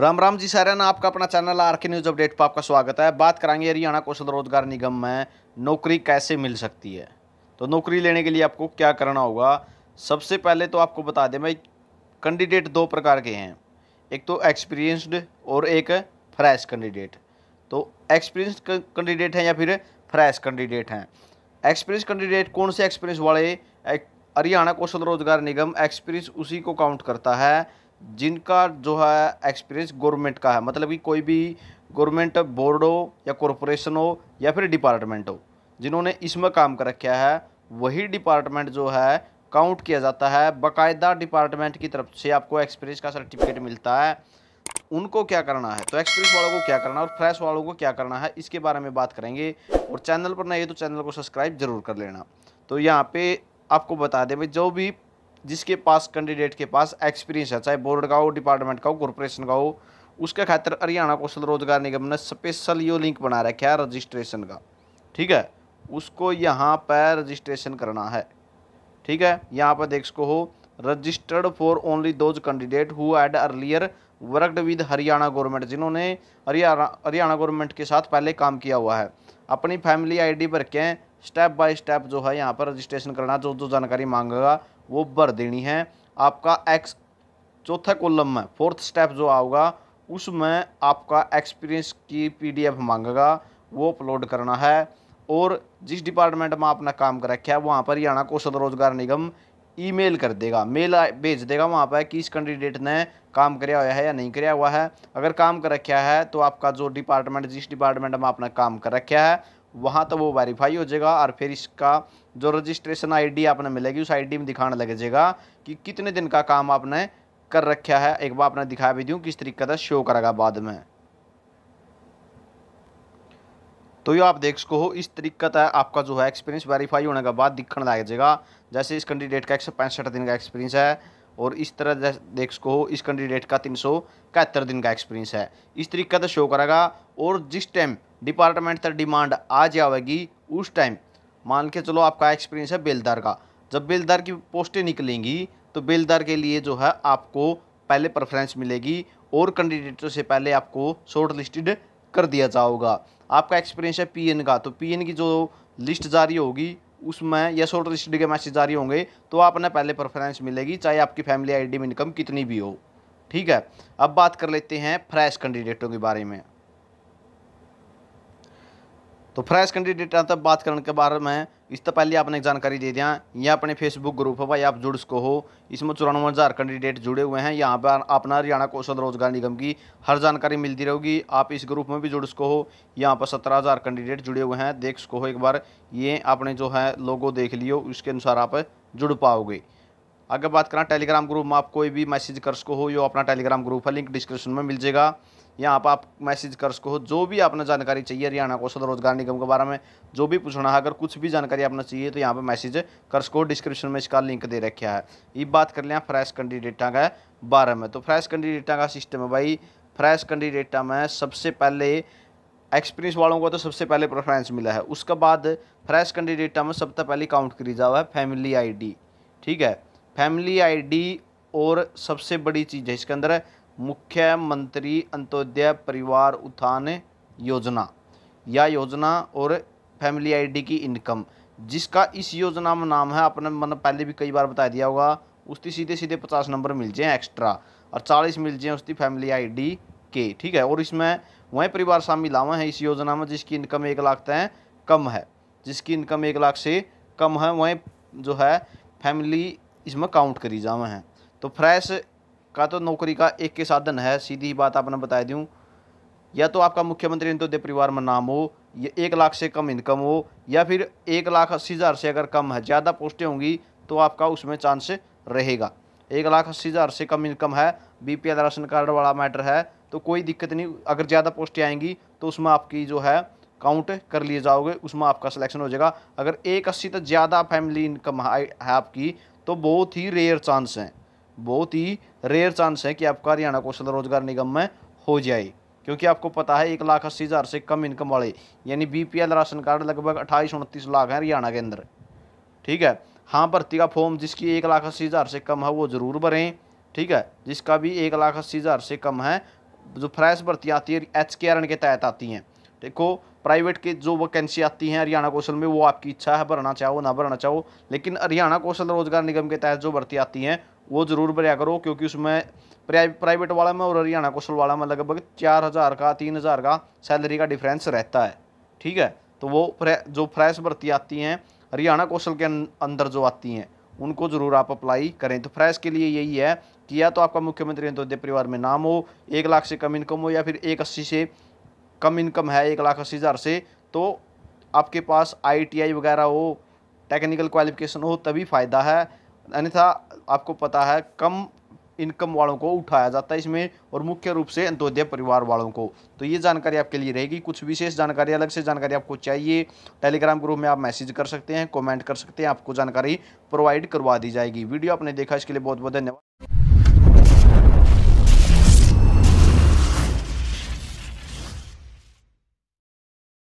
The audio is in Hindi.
राम राम जी सारे ना आपका अपना channel R K news update पर आपका स्वागत है बात कराएंगे हरियाणा कौशल रोजगार निगम में नौकरी कैसे मिल सकती है तो नौकरी लेने के लिए आपको क्या करना होगा सबसे पहले तो आपको बता दें भाई कैंडिडेट दो प्रकार के हैं एक तो एक्सपीरियंस्ड और एक फ्रेश कैंडिडेट तो एक्सपीरियंस कैंडिडेट हैं या फिर फ्रेश कैंडिडेट हैं एक्सपीरियंस कैंडिडेट कौन से एक्सपीरियंस वाले हरियाणा कौशल रोजगार निगम एक्सपीरियंस उसी को काउंट करता है जिनका जो है एक्सपीरियंस गवर्नमेंट का है मतलब कि कोई भी गवर्नमेंट बोर्ड हो या कॉरपोरेशन हो या फिर डिपार्टमेंट हो जिन्होंने इसमें काम कर रखा है वही डिपार्टमेंट जो है काउंट किया जाता है बाकायदा डिपार्टमेंट की तरफ से आपको एक्सपीरियंस का सर्टिफिकेट मिलता है उनको क्या करना है तो एक्सपीरियंस वालों को क्या करना है और फ्रेश वालों को क्या करना है इसके बारे में बात करेंगे और चैनल पर नहीं तो चैनल को सब्सक्राइब जरूर कर लेना तो यहाँ पे आपको बता दें भाई जो भी जिसके पास कैंडिडेट के पास एक्सपीरियंस है चाहे बोर्ड का हो डिपार्टमेंट का हो कॉरपोरेशन का हो उसके खातर हरियाणा कौशल रोजगार निगम ने स्पेशल यो लिंक बना रखा है रजिस्ट्रेशन का ठीक है उसको यहाँ पर रजिस्ट्रेशन करना है ठीक है यहाँ पर देख सको हो registered for only those candidate who had earlier worked with Haryana government जिन्होंने हरियाणा हरियाणा गवर्नमेंट के साथ पहले काम किया हुआ है अपनी फैमिली आईडी भर के स्टेप बाय स्टेप जो है यहाँ पर रजिस्ट्रेशन करना जो जो जानकारी मांगेगा वो भर देनी है आपका एक्स चौथा कॉलम में फोर्थ स्टेप जो आओगा उसमें आपका एक्सपीरियंस की पीडीएफ मांगेगा वो अपलोड करना है और जिस डिपार्टमेंट में आपने काम कर रखा है वहाँ पर हरियाणा कौशल रोजगार निगम ईमेल कर देगा मेल भेज देगा वहाँ पर कि इस कैंडिडेट ने काम कराया हुआ है या नहीं कराया हुआ है अगर काम कर रखा है तो आपका जो डिपार्टमेंट जिस डिपार्टमेंट में आपने काम कर रखा है वहाँ तो वो वेरीफाई हो जाएगा और फिर इसका जो रजिस्ट्रेशन आईडी आपने मिलेगी उस आईडी में दिखाने लग जाएगा कि कितने दिन का काम आपने कर रखा है एक बार आपने दिखा भी दूँ किस तरीके का शो करेगा बाद में तो ये आप देख सको हो इस तरीके का आपका जो है एक्सपीरियंस वेरीफाई होने के बाद दिखने लग जाएगा जैसे इस कैंडिडेट का एक दिन का एक्सपीरियंस है और इस तरह देख सको इस कैंडिडेट का तीन सौ दिन का एक्सपीरियंस है इस तरीके का शो करेगा और जिस टाइम डिपार्टमेंट तक डिमांड आ जाएगी उस टाइम मान के चलो आपका एक्सपीरियंस है बेलदार का जब बेलदार की पोस्टें निकलेंगी तो बेलदार के लिए जो है आपको पहले प्रेफरेंस मिलेगी और कैंडिडेटों से पहले आपको शॉर्ट लिस्टेड कर दिया जाओगा आपका एक्सपीरियंस है पीएन का तो पीएन की जो लिस्ट जारी होगी उसमें या और रजिस्टर्ड के मैसेज जारी होंगे तो आपने पहले प्रेफरेंस मिलेगी चाहे आपकी फैमिली आईडी में इनकम कितनी भी हो ठीक है अब बात कर लेते हैं फ्रेश कैंडिडेटों के बारे में तो फ्रेश कैंडिडेट तक बात करने के बारे में इससे पहले आपने एक जानकारी दे दिया ये अपने फेसबुक ग्रुप है भाई आप जुड़ सको हो इसमें चौरानवे हज़ार कैंडिडेट जुड़े हुए हैं यहाँ पर अपना हरियाणा कौशल रोजगार निगम की हर जानकारी मिलती रहेगी आप इस ग्रुप में भी जुड़ सको हो यहाँ पर सत्रह हज़ार कैंडिडेट जुड़े हुए हैं देख सको हो एक बार ये आपने जो है लोगो देख लियो उसके अनुसार आप जुड़ पाओगे अगर बात करें टेलीग्राम ग्रुप में आप कोई भी मैसेज कर सको हो यो अपना टेलीग्राम ग्रुप है लिंक डिस्क्रिप्शन में मिल जाएगा यहाँ पर आप मैसेज कर सको जो भी आपने जानकारी चाहिए हरियाणा कौशल रोजगार निगम के बारे में जो भी पूछना है अगर कुछ भी जानकारी आपने चाहिए तो यहाँ पर मैसेज कर सको डिस्क्रिप्शन में इसका लिंक दे रखा है ये बात कर लें फ्रेश कैंडिडेटा का बारे में तो फ्रेश कैंडिडेटा का सिस्टम है भाई फ्रेश कैंडिडेटा में सबसे पहले एक्सपीरियंस वालों को तो सबसे पहले प्रेफरेंस मिला है उसके बाद फ्रेश कैंडिडेटा में सबसे पहले काउंट करी जाओ है फैमिली आईडी ठीक है फैमिली आईडी और सबसे बड़ी चीज़ है इसके अंदर है मुख्यमंत्री अंत्योदय परिवार उत्थान योजना या योजना और फैमिली आईडी की इनकम जिसका इस योजना में नाम है आपने मतलब पहले भी कई बार बता दिया होगा उसकी सीधे सीधे पचास नंबर मिल जाए एक्स्ट्रा और चालीस मिल जाए उसकी फैमिली आईडी के ठीक है और इसमें वह परिवार शामिल आवा है इस योजना में जिसकी इनकम एक लाख तय कम है जिसकी इनकम एक लाख से कम है वह जो है फैमिली इसमें काउंट करी जावा हैं तो फ्रेश का तो नौकरी का एक ही साधन है सीधी बात आपने बता दूँ या तो आपका मुख्यमंत्री अंत्योदय परिवार में नाम हो या एक लाख से कम इनकम हो या फिर एक लाख अस्सी हज़ार से अगर कम है ज़्यादा पोस्टें होंगी तो आपका उसमें चांस रहेगा एक लाख अस्सी हज़ार से कम इनकम है बी पी राशन कार्ड वाला मैटर है तो कोई दिक्कत नहीं अगर ज़्यादा पोस्टें आएंगी तो उसमें आपकी जो है काउंट कर लिए जाओगे उसमें आपका सिलेक्शन हो जाएगा अगर एक अस्सी तक ज़्यादा फैमिली इनकम है आपकी तो बहुत ही रेयर चांस हैं बहुत ही रेयर चांस है कि आपका हरियाणा कौशल रोजगार निगम में हो जाए क्योंकि आपको पता है एक लाख अस्सी हज़ार से कम इनकम वाले यानी बीपीएल राशन कार्ड लगभग अट्ठाईस उनतीस लाख हैं हरियाणा के अंदर ठीक है हाँ भर्ती का फॉर्म जिसकी एक लाख अस्सी हज़ार से कम है वो ज़रूर भरें ठीक है जिसका भी एक लाख अस्सी हज़ार से कम है जो फ्रेश भर्ती आती है एच के आर के तहत आती हैं देखो प्राइवेट के जो वैकेंसी आती हैं हरियाणा कौशल में वो आपकी इच्छा है भरना चाहो ना भरना चाहो लेकिन हरियाणा कौशल रोजगार निगम के तहत जो भर्ती आती हैं वो ज़रूर भरया करो क्योंकि उसमें प्राइवेट वाला में और हरियाणा कौशल वाला में लगभग चार हज़ार का तीन हज़ार का सैलरी का डिफरेंस रहता है ठीक है तो वो जो फ्रेश भर्ती आती हैं हरियाणा कौशल के अं-, अंदर जो आती हैं उनको ज़रूर आप अप्लाई करें तो फ्रेश के लिए यही है कि या तो आपका मुख्यमंत्री अंत्योदय परिवार में नाम हो एक लाख से कम इनकम हो या फिर एक अस्सी से कम इनकम है एक लाख अस्सी हज़ार से तो आपके पास आईटीआई वगैरह हो टेक्निकल क्वालिफिकेशन हो तभी फ़ायदा है अन्यथा आपको पता है कम इनकम वालों को उठाया जाता है इसमें और मुख्य रूप से अंत्योदय परिवार वालों को तो ये जानकारी आपके लिए रहेगी कुछ विशेष जानकारी अलग से जानकारी आपको चाहिए टेलीग्राम ग्रुप में आप मैसेज कर सकते हैं कमेंट कर सकते हैं आपको जानकारी प्रोवाइड करवा दी जाएगी वीडियो आपने देखा इसके लिए बहुत बहुत धन्यवाद